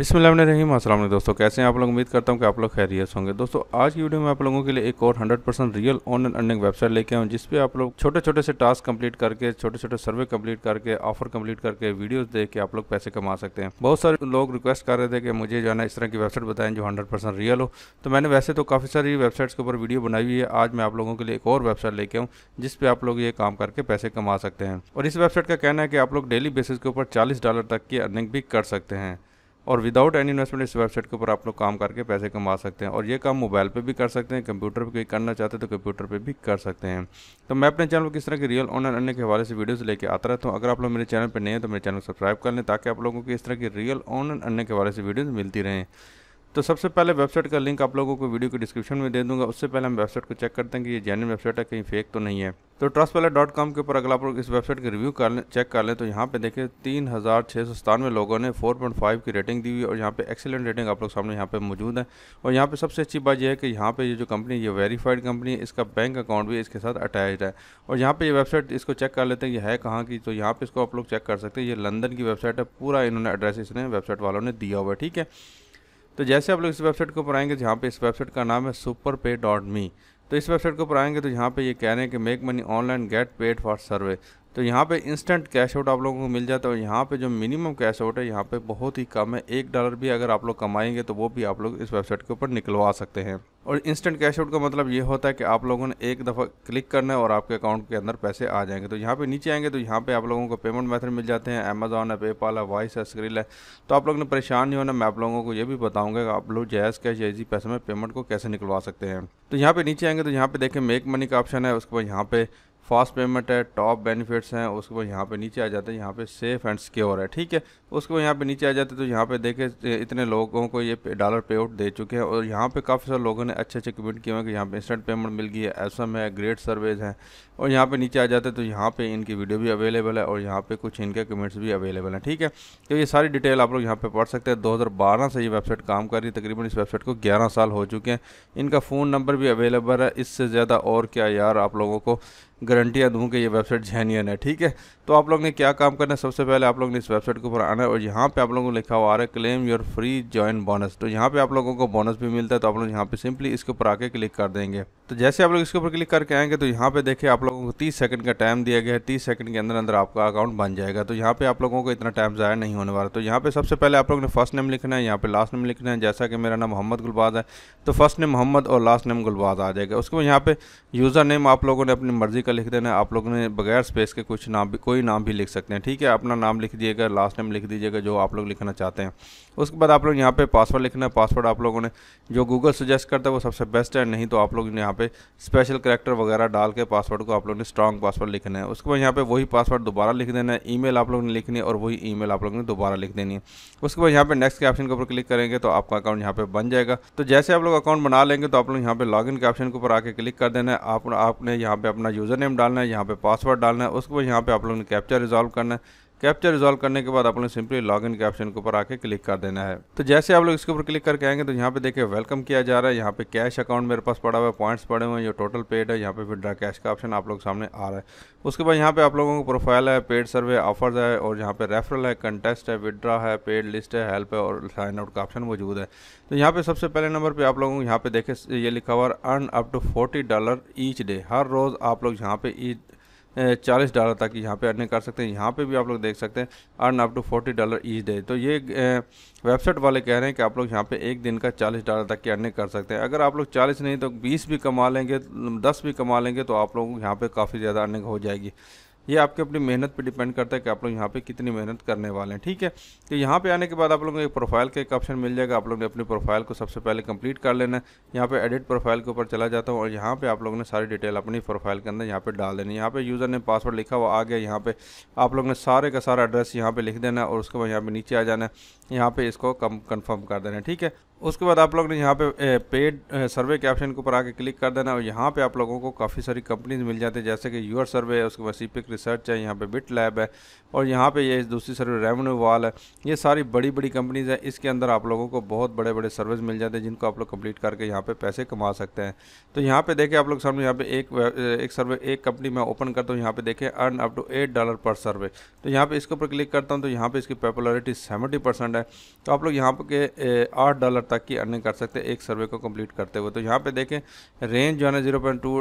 अस्सलाम वालेकुम दोस्तों कैसे हैं आप लोग उम्मीद करता हूं कि आप लोग खैरियत होंगे दोस्तों आज की वीडियो में आप लोगों के लिए एक और 100 percent real online earning website लेके आऊँ जिसपे आप लोग छोटे छोटे से टास्क कंप्लीट करके छोटे छोटे सर्वे कंप्लीट करके ऑफर कंप्लीट करके वीडियोज़ देख के आप लोग पैसे कमा सकते हैं बहुत सारे लोग रिक्वेस्ट कर रहे थे कि मुझे जो है इस तरह की वेबसाइट बताएं जो हंड्रेड रियल हो तो मैंने वैसे तो काफ़ी सारी वेबसाइट्स के ऊपर वीडियो बनाई हुई है आज मैं आप लोगों के लिए एक और वेबसाइट लेके आऊँ जिसपे आप लोग ये काम करके पैसे कमा सकते हैं और इस वेबसाइट का कहना है कि आप लोग डेली बेसिस के ऊपर चालीस डॉलर तक की अर्निंग भी कर सकते हैं और विदाउट एनी इन्वेस्टमेंट इस वेबसाइट के ऊपर आप लोग काम करके पैसे कमा सकते हैं और ये काम मोबाइल पे भी कर सकते हैं कंप्यूटर पे कोई करना चाहते हैं तो कंप्यूटर पे भी कर सकते हैं तो मैं अपने चैनल को किस तरह की रियल ऑनलाइन अर्निंग के हवाले से वीडियोस लेके आता रहता हूँ अगर आप लोग मेरे चैनल पर नहीं हैं तो मेरे चैनल को सब्सक्राइब कर लें ताकि आप लोगों को इस तरह की रियल ऑनलाइन अर्निंग के हवाले से वीडियोज़ मिलती रहें तो सबसे पहले वेबसाइट का लिंक आप लोगों को वीडियो के डिस्क्रिप्शन में दे दूंगा उससे पहले हम वेबसाइट को चेक करते हैं कि ये जैन वेबसाइट है कहीं फेक तो नहीं है तो ट्रस्ट डॉट कॉम के ऊपर अगर आप लोग इस वेबसाइट के रिव्यू कर लें चेक कर लें तो यहाँ पे देखिए तीन हज़ार छः सौ सतानवे लोगों ने फोर पॉइंट फाइव की रेटिंग दी हुई और यहाँ पे एक्सेलेंट रेटिंग आप लोग सामने यहाँ पे मौजूद है और यहाँ पे सबसे अच्छी बात यह है कि यहाँ पे ये जो कंपनी ये वेरीफाइड कंपनी है इसका बैंक अकाउंट भी इसके साथ अटैच है और यहाँ पे ये वेबसाइट इसको चेक कर लेते हैं ये है कहाँ की तो यहाँ पे इसको आप लोग चेक कर सकते हैं ये लंदन की वेबसाइट है पूरा इन्होंने एड्रेस इसने वेबसाइट वालों ने दिया हुआ है ठीक है तो जैसे आप लोग इस वेबसाइट को ऊपर आएंगे जहाँ तो पे इस वेबसाइट का नाम है सुपर पे डॉट मी तो इस वेबसाइट को ऊपर आएंगे तो यहाँ पे ये कह रहे हैं कि make money online get paid for survey तो यहाँ पे इंस्टेंट कैश आउट आप लोगों को मिल जाता है और यहाँ पे जो मिनिमम कैश आउट है यहाँ पे बहुत ही कम है एक डॉलर भी अगर आप लोग कमाएंगे तो वो भी आप लोग इस वेबसाइट के ऊपर निकलवा सकते हैं और इंस्टेंट कैश आउट का मतलब ये होता है कि आप लोगों ने एक दफ़ा क्लिक करना है और आपके अकाउंट के अंदर पैसे आ जाएंगे तो यहाँ पे नीचे आएंगे तो यहाँ पे आप लोगों को पेमेंट मेथड मिल जाते हैं अमेजॉन है पेपाल है वॉइस है स्क्रिल है तो आप लोग ने परेशान नहीं होना मैं आप लोगों को ये भी बताऊँगा कि आप लोग जैज़ कैश या पैसे में पेमेंट को कैसे निकलवा सकते हैं तो यहाँ पर नीचे आएंगे तो यहाँ पर देखें मेक मनी का ऑप्शन है उसके बाद यहाँ पर फास्ट पेमेंट है टॉप बेनिफिट्स हैं उसके बाद यहाँ पे नीचे आ जाते हैं यहाँ पे सेफ एंड सिक्योर है ठीक है उसके बाद यहाँ पे नीचे आ जाते हैं तो यहाँ पे देखे इतने लोगों को ये डॉलर पे आउट दे चुके हैं और यहाँ पे काफ़ी सारे लोगों ने अच्छे अच्छे कमेंट किए हैं कि यहाँ पे इंस्टेंट पेमेंट मिल गई है एसम है ग्रेट सर्विस है और यहाँ पर नीचे आ जाते हैं तो यहाँ पर इनकी वीडियो भी अवेलेबल है और यहाँ पर कुछ इनके कमेंट्स भी अवेलेबल हैं ठीक है तो ये सारी डिटेल आप लोग यहाँ पर पढ़ सकते हैं दो से ये वेबसाइट काम कर रही है तकरीबन इस वेबसाइट को ग्यारह साल हो चुके हैं इनका फ़ोन नंबर भी अवेलेबल है इससे ज़्यादा और क्या यार आप लोगों को गारंटियाँ दूँ कि ये वेबसाइट जहनियन है ठीक है तो आप लोग ने क्या काम करना है सबसे पहले आप लोग ने इस वेबसाइट के ऊपर आना है और यहाँ पे आप लोगों को लिखा हुआ आ रहा है claim your free join bonus तो यहाँ पे आप लोगों को बोनस भी मिलता है तो आप लोग यहाँ पे सिंपली इसके ऊपर आके क्लिक कर देंगे तो जैसे आप लोग इसके ऊपर क्लिक करके आएंगे तो यहाँ पे देखिए आप लोगों को तीस सेकंड का टाइम दिया गया है तीस सेकंड के अंदर अंदर आपका अकाउंट बन जाएगा तो यहाँ पे आप लोगों को इतना टाइम ज़ाया नहीं होने वाला तो यहाँ पे सबसे पहले आप लोगों ने फर्स्ट नेम लिखना है यहाँ पे लास्ट नेम लिखना है जैसा कि मेरा नाम मोहम्मद गुलबाज है तो फर्स्ट नेम मोहम्मद और लास्ट नेम गुलबाज आ जाएगा उसके बाद यहाँ पे यूज़र नेम आप लोगों ने अपनी मर्जी का लिख देना आप लोग ने बगैर स्पेस के कुछ नाम भी कोई नाम भी लिख सकते हैं ठीक है अपना नाम लिख दीजिएगा लास्ट नेम लिख दीजिएगा जो आप लोग लिखना चाहते हैं उसके बाद आप लोग यहाँ पे पासवर्ड लिखना है पासवर्ड आप लोगों ने जो गूगल सजेस्ट करता है वो सबसे बेस्ट है नहीं तो आप लोग यहाँ पे स्पेशल करेक्टर वगैरह डाल के पासवर्ड को आप लोग ने स्ट्रॉन्ग पासवर्ड लिखना है उसके बाद यहाँ पे वही पासवर्ड दोबारा लिख देना है ई आप लोग ने लिखनी है और वही ई आप लोग ने दोबारा लिख देनी है उसके बाद यहाँ पे नेक्स्ट के ऑप्शन के ऊपर क्लिक करेंगे तो आपका अकाउंट यहाँ पे बन जाएगा तो जैसे आप लोग अकाउंट बना लेंगे तो आप लोग यहाँ पे लॉग के ऑप्शन के ऊपर आके क्लिक कर देना है आपने यहाँ पे अपना यूज़र यूज़र नेम डालना है यहाँ पे पासवर्ड डालना है उसको यहाँ पे आप लोगों ने कैप्चर रिजॉल्व करना है कैप्चर रिजॉल्व करने के बाद आप लोग सिंपली लॉग इन के ऑप्शन के ऊपर आके क्लिक कर देना है तो जैसे आप लोग इसके ऊपर क्लिक करके आएंगे तो यहाँ पे देखिए वेलकम किया जा रहा है यहाँ पे कैश अकाउंट मेरे पास पड़ा हुआ है पॉइंट्स पड़े हुए हैं जो टोटल पेड है यहाँ पे विड्रा कैश का ऑप्शन आप लोग सामने आ रहा है उसके बाद यहाँ पे आप लोगों को प्रोफाइल है पेड सर्वे ऑफर्स है और यहाँ पे रेफरल है कंटेस्ट है विड्रा है पेड लिस्ट है हेल्प है और साइन आउट का ऑप्शन मौजूद है तो यहाँ पे सबसे पहले नंबर पर आप लोगों को यहाँ पे देखे ये लिखा हुआ earn up to forty dollar each day हर रोज़ आप लोग यहाँ पे ईच चालीस डॉलर तक यहाँ पे अर्निंग कर सकते हैं यहाँ पे भी आप लोग देख सकते हैं earn up to forty dollar each day तो ये वेबसाइट वाले कह रहे हैं कि आप लोग यहाँ पे एक दिन का चालीस डॉलर तक की अर्निंग कर सकते हैं अगर आप लोग चालीस नहीं तो बीस भी कमा लेंगे दस भी कमा लेंगे तो आप को यहाँ पर काफ़ी ज़्यादा अर्निंग हो जाएगी ये आपके अपनी मेहनत पे डिपेंड करता है कि आप लोग यहाँ पे कितनी मेहनत करने वाले हैं ठीक है तो यहाँ पे आने के बाद आप लोगों को एक प्रोफाइल का एक ऑप्शन मिल जाएगा आप लोगों ने अपनी प्रोफाइल को सबसे पहले कंप्लीट कर लेना है यहाँ पे एडिट प्रोफाइल के ऊपर चला जाता हूँ और यहाँ पे आप लोगों ने सारी डिटेल अपनी प्रोफाइल के अंदर यहाँ पर डाल देनी यहाँ पर यूज़र ने पासवर्ड लिखा हुआ आ गया यहाँ पर आप लोगों ने सारे का सारा एड्रेस यहाँ पर लिख देना है और उसके बाद यहाँ पर नीचे आ जाना है यहाँ पे इसको कम कन्फर्म कर देना है ठीक है उसके बाद आप लोग ने यहाँ पे पेड सर्वे के ऑप्शन के ऊपर आके क्लिक कर देना और यहाँ पे आप लोगों को काफ़ी सारी कंपनीज मिल जाती है जैसे कि यूर सर्वे है उसके बाद सीपिक रिसर्च है यहाँ पे बिट लैब है और यहाँ पे ये दूसरी सर्वे रेवेन्यू वाल है ये सारी बड़ी बड़ी कंपनीज़ है इसके अंदर आप लोगों को बहुत बड़े बड़े सर्विस मिल जाते हैं जिनको आप लोग कम्प्लीट करके यहाँ पर पैसे कमा सकते हैं तो यहाँ पर देखें आप लोग सामने यहाँ पे एक एक सर्वे एक कंपनी मैं ओपन करता हूँ यहाँ पर देखें earn up to eight dollar per survey तो यहाँ पर इसके ऊपर क्लिक करता हूँ तो यहाँ पर इसकी पॉपुलरिटी सेवेंटी है तो आप लोग यहाँ पे आठ डॉलर तक की अर्निंग कर सकते हैं एक सर्वे को कंप्लीट करते हुए तो यहाँ पे देखें रेंज जो है ना जीरो पॉइंट टू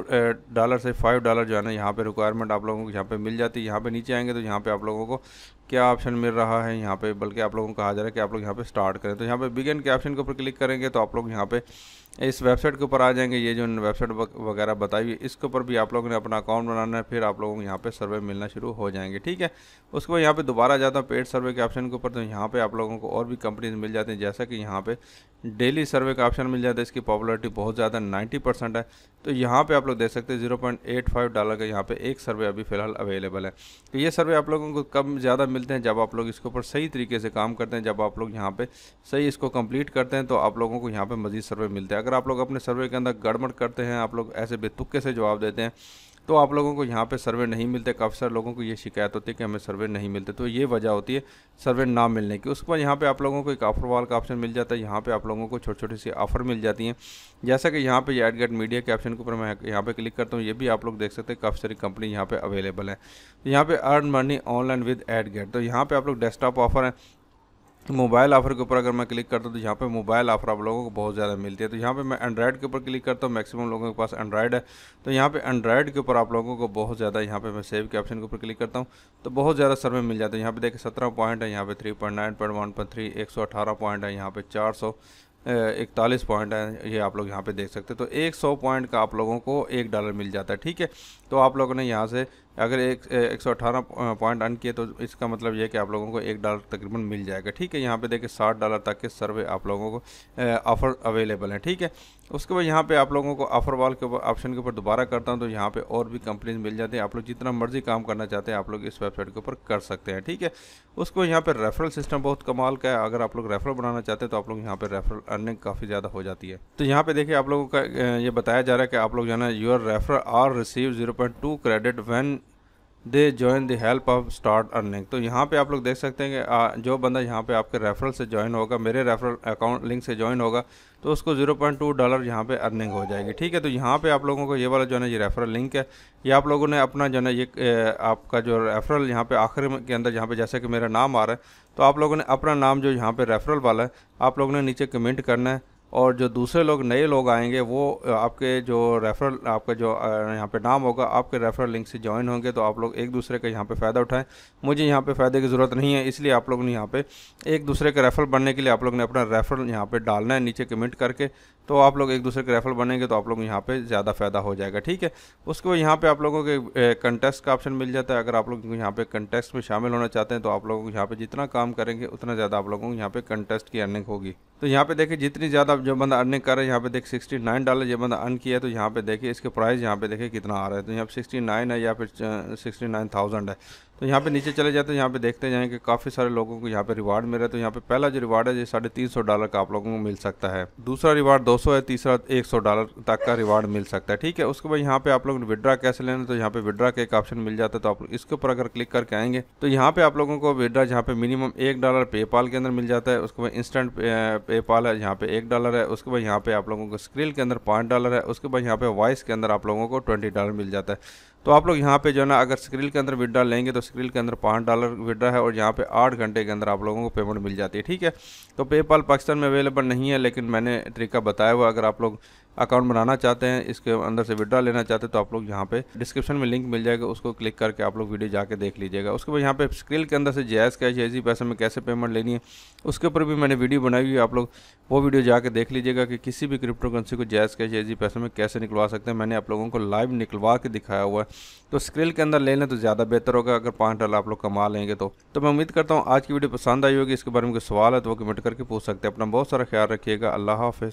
डॉलर से फाइव डॉलर जो है ना यहाँ पे रिक्वायरमेंट आप लोगों को यहाँ पे मिल जाती है यहाँ पे नीचे आएंगे तो यहाँ पे आप लोगों को क्या ऑप्शन मिल रहा है यहाँ पे बल्कि आप लोगों को कहा जा रहा है कि आप लोग यहाँ पे स्टार्ट करें तो यहाँ पे बिगिन के ऑप्शन के ऊपर क्लिक करेंगे तो आप लोग यहाँ पे इस वेबसाइट के ऊपर आ जाएंगे ये जो वेबसाइट वगैरह बताई हुई इसके ऊपर भी आप लोगों ने अपना अकाउंट बनाना है फिर आप लोगों को यहाँ पे सर्वे मिलना शुरू हो जाएंगे ठीक है उसके बाद यहाँ पे दोबारा जाता हूँ पेड सर्वे के ऑप्शन के ऊपर तो यहाँ पे आप लोगों को और भी कंपनीज मिल जाती हैं जैसा कि यहाँ पे डेली सर्वे का ऑप्शन मिल जाता है इसकी पॉपुलरिटी बहुत ज़्यादा नाइन्टी परसेंट है तो यहाँ पे आप लोग देख सकते हैं zero point eight five dollar का यहाँ पे एक सर्वे अभी फिलहाल अवेलेबल है तो ये सर्वे आप लोगों को कम ज़्यादा मिल मिलते हैं जब आप लोग इसके ऊपर सही तरीके से काम करते हैं जब आप लोग यहाँ पे सही इसको कंप्लीट करते हैं तो आप लोगों को यहाँ पे मजीद सर्वे मिलते हैं अगर आप लोग अपने सर्वे के अंदर गड़बड़ करते हैं आप लोग ऐसे बेतुके से जवाब देते हैं तो आप लोगों को यहाँ पे सर्वे नहीं मिलते काफ़ी सारे लोगों को ये शिकायत होती है कि हमें सर्वे नहीं मिलते तो ये वजह होती है सर्वे ना मिलने की उसके बाद यहाँ पर आप लोगों को एक ऑफर वाल का ऑप्शन मिल जाता है यहाँ पे आप लोगों को छोटी छोटी सी ऑफर मिल जाती हैं जैसा कि यहाँ पर एड गेट मीडिया के ऑप्शन के ऊपर मैं यहाँ पर क्लिक करता हूँ ये भी आप लोग देख सकते हैं काफ़ी सारी कंपनी यहाँ पर अवेलेबल है यहाँ पर earn money online with AdGate तो यहाँ पर तो आप लोग डेस्कटॉप ऑफर हैं मोबाइल ऑफ़र के ऊपर अगर मैं क्लिक करता हूँ तो यहाँ पे मोबाइल ऑफ़र आप लोगों को बहुत ज़्यादा मिलती है तो यहाँ पे मैं एंड्रॉयड के ऊपर क्लिक करता हूँ मैक्सिमम लोगों के पास एंड्रॉयड है तो यहाँ पे एंड्रॉयड के ऊपर आप लोगों को बहुत ज़्यादा यहाँ पे मैं सेव के ऑप्शन के ऊपर क्लिक करता हूँ तो बहुत ज़्यादा सर में मिल जाता है यहाँ पर देखिए सत्रह पॉइंट है यहाँ पे three point nine point one point three एक सौ अठारह पॉइंट है यहाँ पे चार सौ इकतालीस पॉइंट है ये आप लोग यहाँ पे देख सकते हैं तो एक सौ पॉइंट का आप लोगों को एक डॉलर मिल जाता है ठीक है तो आप लोगों ने यहाँ से अगर एक एक सौ अठारह पॉइंट अन किए तो इसका मतलब यह है कि आप लोगों को एक डॉलर तकरीबन मिल जाएगा ठीक है यहाँ पे देखिए साठ डॉलर तक के सर्वे आप लोगों को ऑफ़र अवेलेबल हैं ठीक है उसके बाद यहाँ पे आप लोगों को ऑफ़र वाल के ऊपर ऑप्शन के ऊपर दोबारा करता हूँ तो यहाँ पे और भी कंपनीज मिल जाती हैं आप लोग जितना मर्जी काम करना चाहते हैं आप लोग इस वेबसाइट के ऊपर कर सकते हैं ठीक है उसके बाद यहाँ पर रेफरल सिस्टम बहुत कमाल का है अगर आप लोग रेफरल बनाना चाहते हैं तो आप लोग यहाँ पर रेफरल अर्निंग काफ़ी ज़्यादा हो जाती है तो यहाँ पर देखिए आप लोगों का ये बताया जा रहा है कि आप लोग जो है ना your refer are receive zero two credit when they join the help of start earning तो यहाँ पे आप लोग देख सकते हैं कि आ, जो बंदा यहाँ पे आपके रेफरल से ज्वाइन होगा मेरे रेफरल अकाउंट लिंक से ज्वाइन होगा तो उसको 0.2 डॉलर यहाँ पे अर्निंग हो जाएगी ठीक है तो यहाँ पे आप लोगों को ये वाला जो है ना ये रेफरल लिंक है ये आप लोगों ने अपना जो है ना ये आपका जो रेफरल यहाँ पे आखिर के अंदर यहाँ पे जैसे कि मेरा नाम आ रहा है तो आप लोगों ने अपना नाम जो यहाँ पे रेफरल वाला है आप लोगों ने नीचे कमेंट करना है और जो दूसरे लोग नए लोग आएंगे वो आपके जो रेफरल आपका जो यहाँ पे नाम होगा आपके रेफरल लिंक से ज्वाइन होंगे तो आप लोग एक दूसरे का यहाँ पे फ़ायदा उठाएं मुझे यहाँ पे फ़ायदे की ज़रूरत नहीं है इसलिए आप लोग ने यहाँ पे एक दूसरे के रेफरल बनने के लिए आप लोग ने अपना रेफरल यहाँ पर डालना है नीचे कमेंट करके तो आप लोग एक दूसरे के रेफर बनेंगे तो आप लोग यहाँ पे ज़्यादा फ़ायदा हो जाएगा ठीक है उसके बाद यहाँ पे आप लोगों के कंटेस्ट का ऑप्शन मिल जाता है अगर आप लोग यहाँ पे कंटेस्ट में शामिल होना चाहते हैं तो आप लोगों को यहाँ पे जितना काम करेंगे उतना ज़्यादा आप लोगों को यहाँ पे कंटेस्ट की अर्निंग होगी तो यहाँ पे देखिए जितनी ज़्यादा जो बंदा अर्निंग कर यहाँ पे देखिए सिक्सटी नाइन डॉलर जो बंदा अर्न किया है तो यहाँ पे देखिए इसके प्राइस यहाँ पे देखिए कितना आ रहा है तो यहाँ पे सिक्सटी नाइन है या फिर सिक्सटी नाइन थाउजेंड है तो यहाँ पे नीचे चले जाते हैं यहाँ पे देखते जाएँ कि काफ़ी सारे लोगों को यहाँ पे रिवार्ड है तो यहाँ पे पहला जो रिवार्ड है ये साढ़े तीन सौ डॉलर का आप लोगों को मिल सकता है दूसरा रिवार्ड दो सौ है तीसरा एक सौ डॉलर तक का रिवार्ड मिल सकता है ठीक है उसके बाद यहाँ पे आप लोग विड्रा कैसे लेना तो यहाँ पे विड्रा का एक ऑप्शन मिल जाता है तो आप इसके ऊपर अगर क्लिक करके आएंगे तो यहाँ पे आप लोगों को विड्रा जहाँ पे मिनिमम एक डॉलर पेपाल के अंदर मिल जाता है उसके बाद इंस्टेंट पेपाल है यहाँ पे एक डॉलर है उसके बाद यहाँ पे आप लोगों को स्क्रिल के अंदर पाँच डॉलर है उसके बाद यहाँ पे वॉइस के अंदर आप लोगों को ट्वेंटी डॉलर मिल जाता है तो आप लोग यहाँ पे जो है ना अगर स्क्रील के अंदर विड्रा लेंगे तो स्क्रील के अंदर पाँच डॉलर विड्रा है और यहाँ पे आठ घंटे के अंदर आप लोगों को पेमेंट मिल जाती है ठीक है तो पेपाल पाकिस्तान में अवेलेबल नहीं है लेकिन मैंने तरीका बताया हुआ अगर आप लोग अकाउंट बनाना चाहते हैं इसके अंदर से विड्रा लेना चाहते हैं तो आप लोग यहाँ पे डिस्क्रिप्शन में लिंक मिल जाएगा उसको क्लिक करके आप लोग वीडियो जाके देख लीजिएगा उसके बाद यहाँ पे स्क्रिल के अंदर से जैस कैश एजी पैसे में कैसे पेमेंट लेनी है उसके ऊपर भी मैंने वीडियो बनाई हुई आप लोग वो वीडियो जाके देख लीजिएगा कि किसी भी क्रिप्टो करेंसी को जैस कैश एजी पैसे में कैसे निकलवा सकते हैं मैंने आप लोगों को लाइव निकलवा के दिखाया हुआ है तो स्क्रिल के अंदर ले लें तो ज़्यादा बेहतर होगा अगर पाँच डॉलर आप लोग कमा लेंगे तो, तो मैं उम्मीद करता हूँ आज की वीडियो पसंद आई होगी इसके बारे में कोई सवाल है तो वो कमेंट करके पूछ सकते हैं अपना बहुत सारा ख्याल रखिएगा अल्लाह हाफि